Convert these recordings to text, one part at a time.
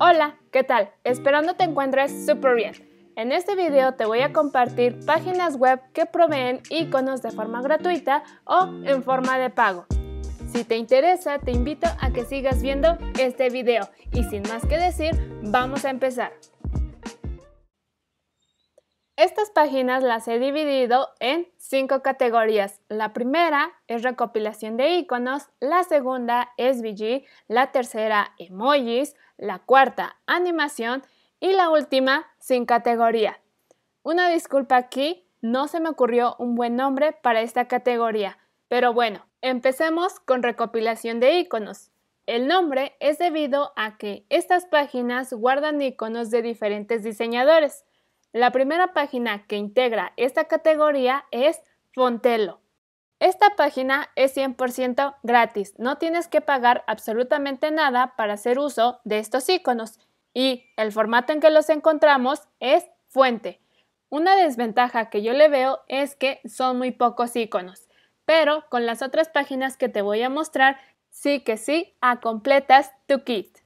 Hola, ¿qué tal? Esperando te encuentres súper bien. En este video te voy a compartir páginas web que proveen iconos de forma gratuita o en forma de pago. Si te interesa, te invito a que sigas viendo este video y sin más que decir, vamos a empezar. Estas páginas las he dividido en cinco categorías. La primera es recopilación de iconos, la segunda es la tercera emojis, la cuarta animación y la última sin categoría. Una disculpa aquí, no se me ocurrió un buen nombre para esta categoría, pero bueno, empecemos con recopilación de iconos. El nombre es debido a que estas páginas guardan iconos de diferentes diseñadores. La primera página que integra esta categoría es Fontelo. Esta página es 100% gratis, no tienes que pagar absolutamente nada para hacer uso de estos iconos y el formato en que los encontramos es fuente. Una desventaja que yo le veo es que son muy pocos iconos, pero con las otras páginas que te voy a mostrar, sí que sí, a completas tu kit.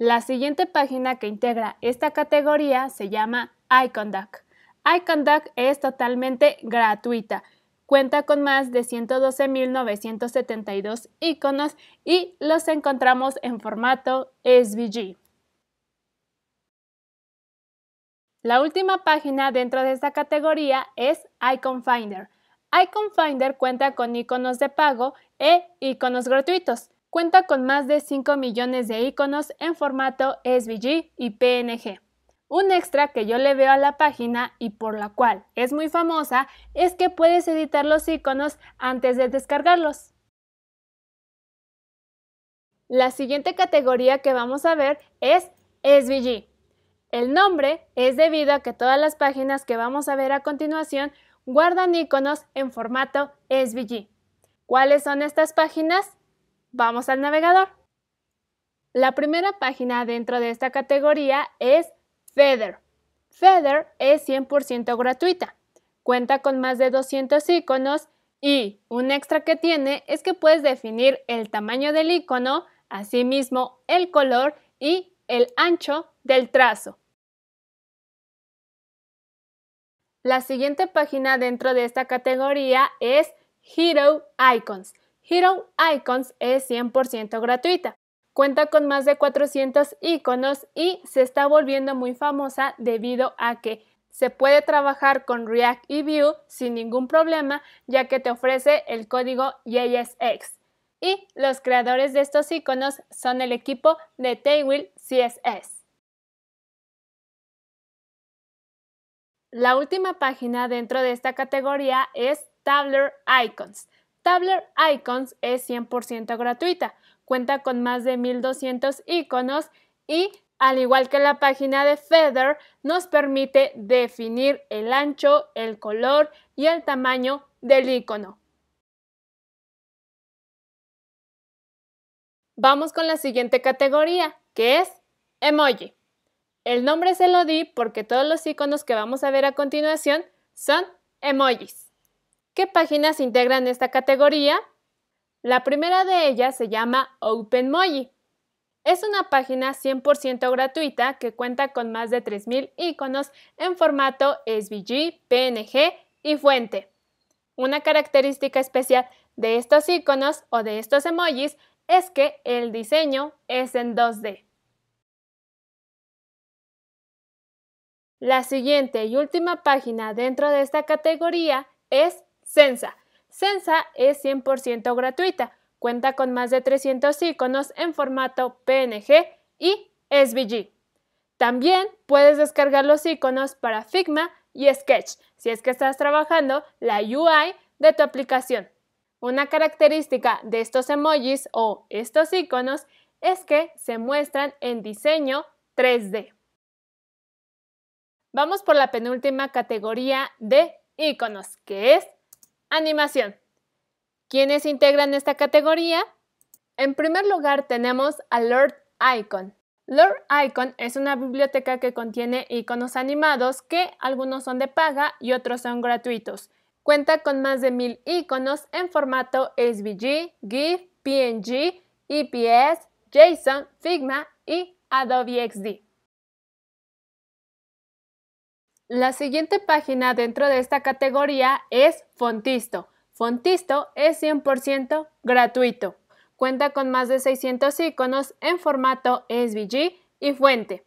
La siguiente página que integra esta categoría se llama IconDuck. IconDuck es totalmente gratuita. Cuenta con más de 112.972 iconos y los encontramos en formato SVG. La última página dentro de esta categoría es IconFinder. IconFinder cuenta con iconos de pago e iconos gratuitos cuenta con más de 5 millones de iconos en formato SVG y PNG. Un extra que yo le veo a la página y por la cual es muy famosa es que puedes editar los iconos antes de descargarlos. La siguiente categoría que vamos a ver es SVG. El nombre es debido a que todas las páginas que vamos a ver a continuación guardan iconos en formato SVG. ¿Cuáles son estas páginas? Vamos al navegador. La primera página dentro de esta categoría es Feather. Feather es 100% gratuita. Cuenta con más de 200 iconos y un extra que tiene es que puedes definir el tamaño del icono, asimismo el color y el ancho del trazo. La siguiente página dentro de esta categoría es Hero Icons. Hero Icons es 100% gratuita. Cuenta con más de 400 iconos y se está volviendo muy famosa debido a que se puede trabajar con React y Vue sin ningún problema ya que te ofrece el código JSX. Y los creadores de estos iconos son el equipo de Tailwind CSS. La última página dentro de esta categoría es Tabler Icons. Tabler Icons es 100% gratuita, cuenta con más de 1200 iconos y, al igual que la página de Feather, nos permite definir el ancho, el color y el tamaño del icono. Vamos con la siguiente categoría, que es emoji. El nombre se lo di porque todos los iconos que vamos a ver a continuación son emojis. ¿Qué páginas integran esta categoría? La primera de ellas se llama OpenMoji. Es una página 100% gratuita que cuenta con más de 3.000 iconos en formato SVG, PNG y fuente. Una característica especial de estos iconos o de estos emojis es que el diseño es en 2D. La siguiente y última página dentro de esta categoría es Sensa. Sensa es 100% gratuita, cuenta con más de 300 iconos en formato PNG y SVG. También puedes descargar los iconos para Figma y Sketch si es que estás trabajando la UI de tu aplicación. Una característica de estos emojis o estos iconos es que se muestran en diseño 3D. Vamos por la penúltima categoría de iconos, que es Animación. ¿Quiénes integran esta categoría? En primer lugar tenemos a Lord Icon. Lord Icon es una biblioteca que contiene iconos animados que algunos son de paga y otros son gratuitos. Cuenta con más de mil iconos en formato SVG, GIF, PNG, EPS, JSON, Figma y Adobe XD. La siguiente página dentro de esta categoría es Fontisto. Fontisto es 100% gratuito. Cuenta con más de 600 iconos en formato SVG y fuente.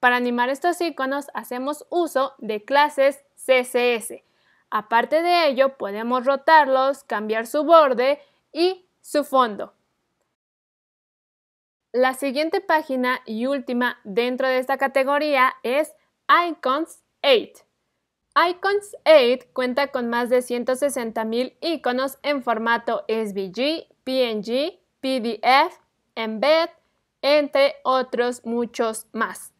Para animar estos iconos hacemos uso de clases CSS. Aparte de ello, podemos rotarlos, cambiar su borde y su fondo. La siguiente página y última dentro de esta categoría es Icons Icons 8 cuenta con más de 160.000 iconos en formato SVG, PNG, PDF, Embed, entre otros muchos más.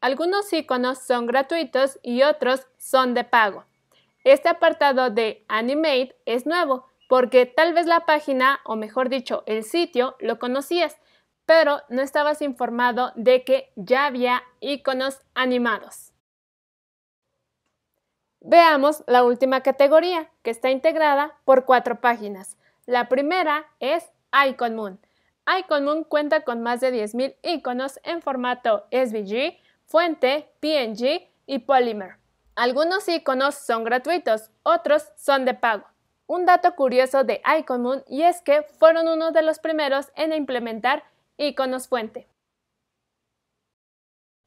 Algunos iconos son gratuitos y otros son de pago. Este apartado de Animate es nuevo porque tal vez la página, o mejor dicho, el sitio, lo conocías, pero no estabas informado de que ya había iconos animados. Veamos la última categoría, que está integrada por cuatro páginas. La primera es Iconmoon. Iconmoon cuenta con más de 10.000 iconos en formato SVG, fuente, PNG y Polymer. Algunos iconos son gratuitos, otros son de pago. Un dato curioso de Iconmoon y es que fueron uno de los primeros en implementar iconos fuente.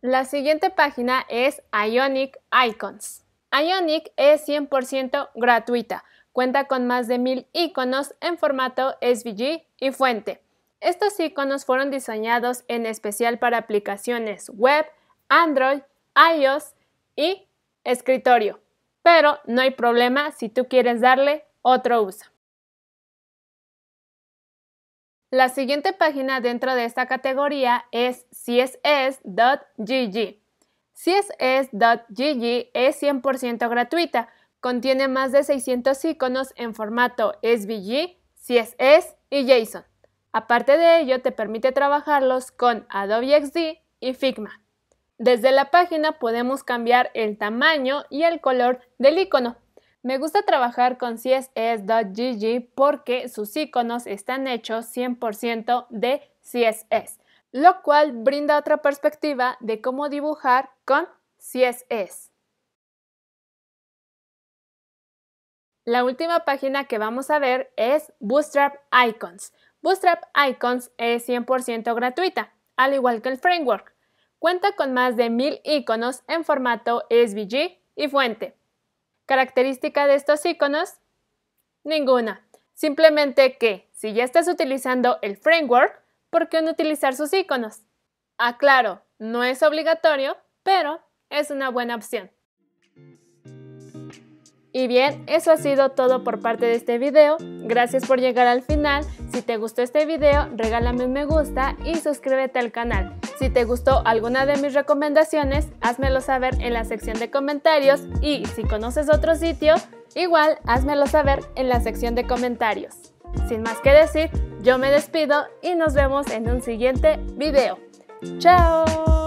La siguiente página es Ionic Icons. Ionic es 100% gratuita. Cuenta con más de 1000 iconos en formato SVG y fuente. Estos iconos fueron diseñados en especial para aplicaciones web, Android, iOS y escritorio. Pero no hay problema si tú quieres darle otro uso. La siguiente página dentro de esta categoría es css.gg. CSS.gg es 100% gratuita. Contiene más de 600 iconos en formato SVG, CSS y JSON. Aparte de ello, te permite trabajarlos con Adobe XD y Figma. Desde la página podemos cambiar el tamaño y el color del icono. Me gusta trabajar con CSS.gg porque sus iconos están hechos 100% de CSS lo cual brinda otra perspectiva de cómo dibujar con CSS. La última página que vamos a ver es Bootstrap Icons. Bootstrap Icons es 100% gratuita, al igual que el framework. Cuenta con más de 1000 iconos en formato SVG y fuente. ¿Característica de estos iconos? Ninguna. Simplemente que, si ya estás utilizando el framework, ¿por qué no utilizar sus iconos? Aclaro, ah, no es obligatorio, pero es una buena opción. Y bien, eso ha sido todo por parte de este video. Gracias por llegar al final. Si te gustó este video, regálame un me gusta y suscríbete al canal. Si te gustó alguna de mis recomendaciones, házmelo saber en la sección de comentarios y si conoces otro sitio, igual házmelo saber en la sección de comentarios. Sin más que decir, yo me despido y nos vemos en un siguiente video. ¡Chao!